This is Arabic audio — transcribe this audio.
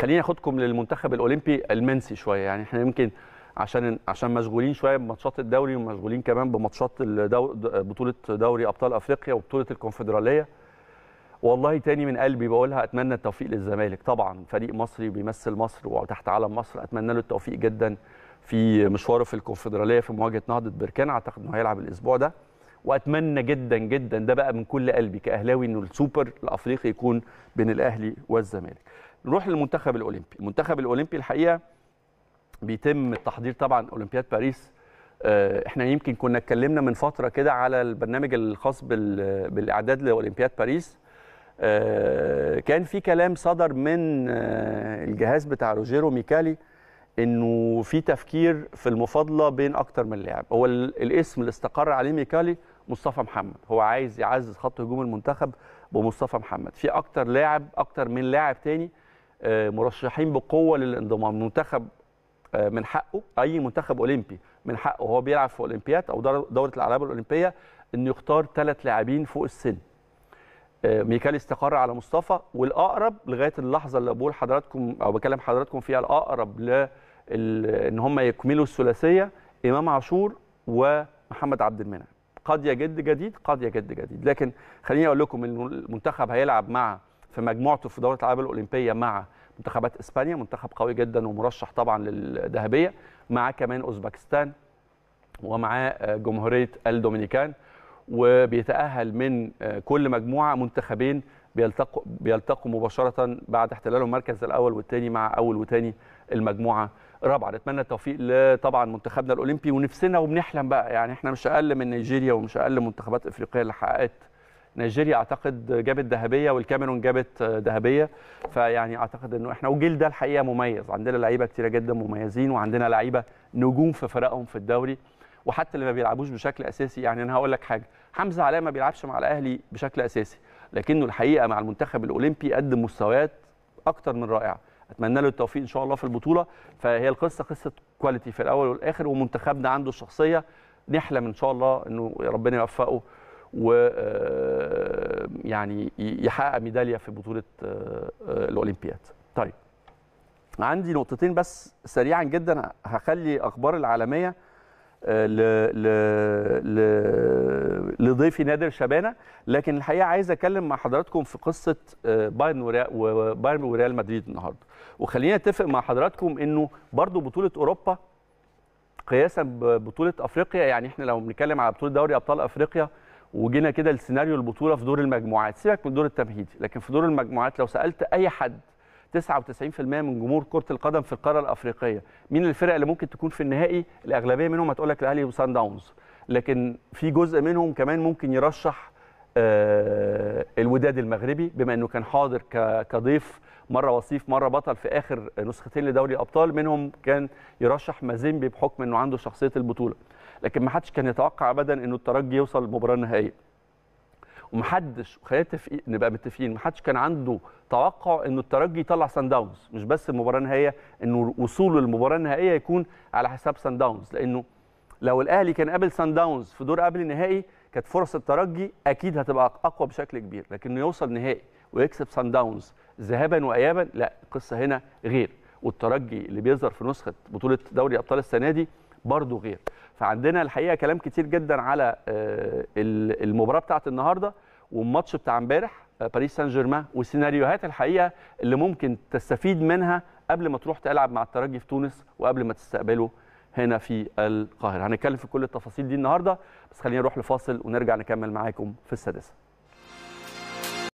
خليني اخدكم للمنتخب الاولمبي المنسي شويه يعني احنا يمكن عشان عشان مشغولين شويه بماتشات الدوري ومشغولين كمان بماتشات بطوله دوري ابطال افريقيا وبطوله الكونفدراليه والله تاني من قلبي بقولها اتمنى التوفيق للزمالك طبعا فريق مصري بيمثل مصر وتحت علم مصر اتمنى له التوفيق جدا في مشواره في الكونفدراليه في مواجهه نهضه بركان اعتقد انه هيلعب الاسبوع ده واتمنى جدا جدا ده بقى من كل قلبي كاهلاوي انه السوبر الافريقي يكون بين الاهلي والزمالك نروح للمنتخب الاولمبي المنتخب الاولمبي الحقيقه بيتم التحضير طبعا اولمبياد باريس آه، احنا يمكن كنا اتكلمنا من فتره كده على البرنامج الخاص بالاعداد لاولمبياد باريس آه، كان في كلام صدر من آه، الجهاز بتاع روجيرو ميكالي انه في تفكير في المفاضله بين اكتر من لاعب هو الاسم اللي استقر عليه ميكالي مصطفى محمد هو عايز يعزز خط هجوم المنتخب بمصطفى محمد في اكتر لاعب اكتر من لاعب تاني آه، مرشحين بقوه للانضمام منتخب آه، من حقه اي منتخب اولمبي من حقه وهو بيلعب في اولمبياد او دوره الالعاب الاولمبيه انه يختار ثلاث لاعبين فوق السن آه، ميكال استقر على مصطفى والاقرب لغايه اللحظه اللي بقول حضراتكم او بكلم حضراتكم فيها الاقرب ل ان هم يكملوا الثلاثيه امام عاشور ومحمد عبد المنعم قد يجد جديد قد يجد جديد لكن خليني اقول لكم ان المنتخب هيلعب مع في مجموعته في دوره الالعاب الاولمبيه مع منتخبات اسبانيا منتخب قوي جدا ومرشح طبعا للذهبيه معاه كمان اوزبكستان ومعاه آه، جمهوريه الدومينيكان وبيتاهل من آه، كل مجموعه منتخبين بيلتقوا بيلتقوا مباشره بعد احتلالهم المركز الاول والثاني مع اول وثاني المجموعه الرابعه نتمنى التوفيق لطبعا منتخبنا الاولمبي ونفسنا وبنحلم بقى يعني احنا مش اقل من نيجيريا ومش اقل منتخبات افريقيه اللي حققت نيجيريا اعتقد جابت ذهبيه والكاميرون جابت ذهبيه فيعني اعتقد انه احنا وجيل ده الحقيقه مميز عندنا لعيبه كتيره جدا مميزين وعندنا لعيبه نجوم في فرقهم في الدوري وحتى اللي ما بيلعبوش بشكل اساسي يعني انا هقول لك حاجه حمزه علاء ما بيلعبش مع الاهلي بشكل اساسي لكنه الحقيقه مع المنتخب الاولمبي قدم مستويات اكتر من رائعه اتمنى له التوفيق ان شاء الله في البطوله فهي القصه قصه كواليتي في الاول والاخر ومنتخبنا عنده الشخصيه نحلم ان شاء الله انه ربنا يوفقه و آه، يعني يحقق ميداليه في بطوله آه، آه، الاولمبياد. طيب عندي نقطتين بس سريعا جدا هخلي اخبار العالميه ل... ل... ل... لضيفي نادر شبانه لكن الحقيقه عايز اتكلم مع حضراتكم في قصه بايرن وريال, وبايرن وريال مدريد النهارده وخلينا اتفق مع حضراتكم انه برضو بطوله اوروبا قياسا ببطوله افريقيا يعني احنا لو بنتكلم على بطوله دوري ابطال افريقيا وجينا كده لسيناريو البطوله في دور المجموعات سيبك من الدور التمهيدي لكن في دور المجموعات لو سالت اي حد 99% من جمهور كره القدم في القاره الافريقيه مين الفرق اللي ممكن تكون في النهائي الاغلبيه منهم هتقول لك الاهلي وسان داونز لكن في جزء منهم كمان ممكن يرشح آه، الوداد المغربي بما انه كان حاضر كضيف مره وصيف مره بطل في اخر نسختين لدوري الابطال منهم كان يرشح مازيمبي بحكم انه عنده شخصيه البطوله لكن ما حدش كان يتوقع ابدا انه الترجي يوصل للمباراه النهائيه ومحدش خلينا نتفق نبقى متفقين محدش كان عنده توقع انه الترجي يطلع سان داونز مش بس المباراه النهائيه انه وصوله للمباراه النهائيه يكون على حساب سان داونز لانه لو الاهلي كان قابل سان داونز في دور قبل النهائي كانت فرص الترجي اكيد هتبقى اقوى بشكل كبير لكن يوصل نهائي ويكسب سان داونز ذهابا وايابا لا القصه هنا غير والترجي اللي بيظهر في نسخه بطوله دوري ابطال السنه دي برضه غير فعندنا الحقيقه كلام كتير جدا على آه، المباراه بتاعه النهارده والماتش بتاع امبارح باريس سان جيرمان والسيناريوهات الحقيقه اللي ممكن تستفيد منها قبل ما تروح تلعب مع الترجي في تونس وقبل ما تستقبله هنا في القاهره هنتكلم في كل التفاصيل دي النهارده بس خلينا نروح لفاصل ونرجع نكمل معاكم في السادسه